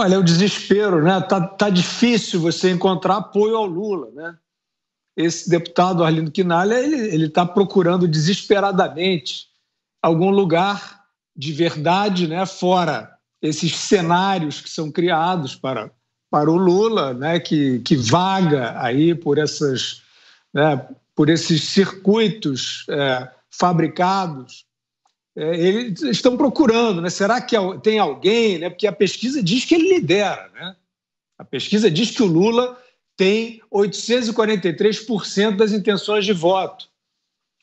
Olha, o desespero, né? Tá, tá difícil você encontrar apoio ao Lula, né? Esse deputado Arlindo Quinalha, ele está procurando desesperadamente algum lugar de verdade, né? Fora esses cenários que são criados para, para o Lula, né? Que, que vaga aí por essas, né? Por esses circuitos é, fabricados é, eles estão procurando, né? Será que tem alguém, né? Porque a pesquisa diz que ele lidera, né? A pesquisa diz que o Lula tem 843% das intenções de voto.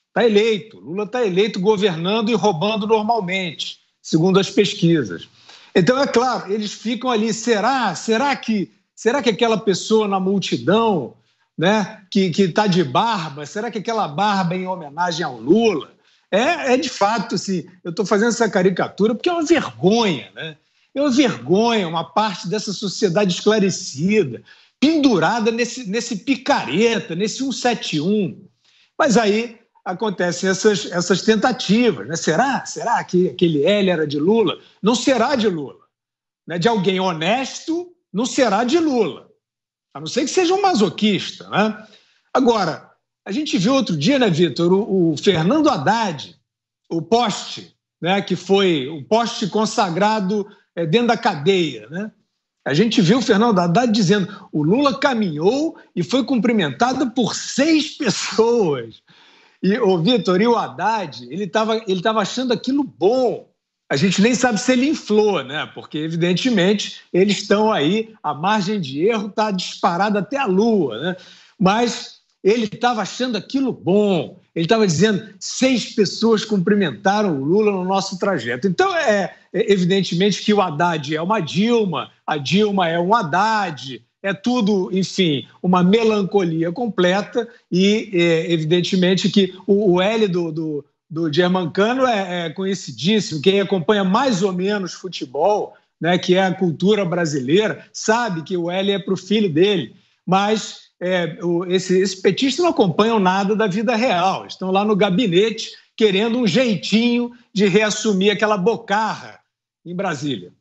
Está eleito. Lula está eleito governando e roubando normalmente, segundo as pesquisas. Então, é claro, eles ficam ali. Será? Será que, será que aquela pessoa na multidão né, que está de barba, será que aquela barba é em homenagem ao Lula? É, é de fato, assim, eu estou fazendo essa caricatura porque é uma vergonha, né? É uma vergonha uma parte dessa sociedade esclarecida, pendurada nesse, nesse picareta, nesse 171. Mas aí acontecem essas, essas tentativas. Né? Será? Será que aquele L era de Lula? Não será de Lula. Né? De alguém honesto, não será de Lula. A não ser que seja um masoquista. Né? Agora, a gente viu outro dia, né, Vitor, o, o, Fernando Haddad, o poste, né, que foi o poste consagrado é, dentro da cadeia, né? A gente viu o Fernando Haddad dizendo: o Lula caminhou e foi cumprimentado por seis pessoas. E o Vitor, e o Haddad, ele estava ele tava achando aquilo bom. A gente nem sabe se ele inflou, né? Porque, evidentemente, eles estão aí, a margem de erro está disparada até a lua, né? Mas ele estava achando aquilo bom. Ele estava dizendo seis pessoas cumprimentaram o Lula no nosso trajeto. Então, é, é evidentemente que o Haddad é uma Dilma, a Dilma é um Haddad, é tudo, enfim, uma melancolia completa e é, evidentemente que o, o L do, do, do Germancano é, é, conhecidíssimo. Quem acompanha mais ou menos futebol, né, que é a cultura brasileira, sabe que o L é para o filho dele. Mas é, o, esse, petista não acompanham nada da vida real, estão lá no gabinete querendo um jeitinho de reassumir aquela bocarra em Brasília.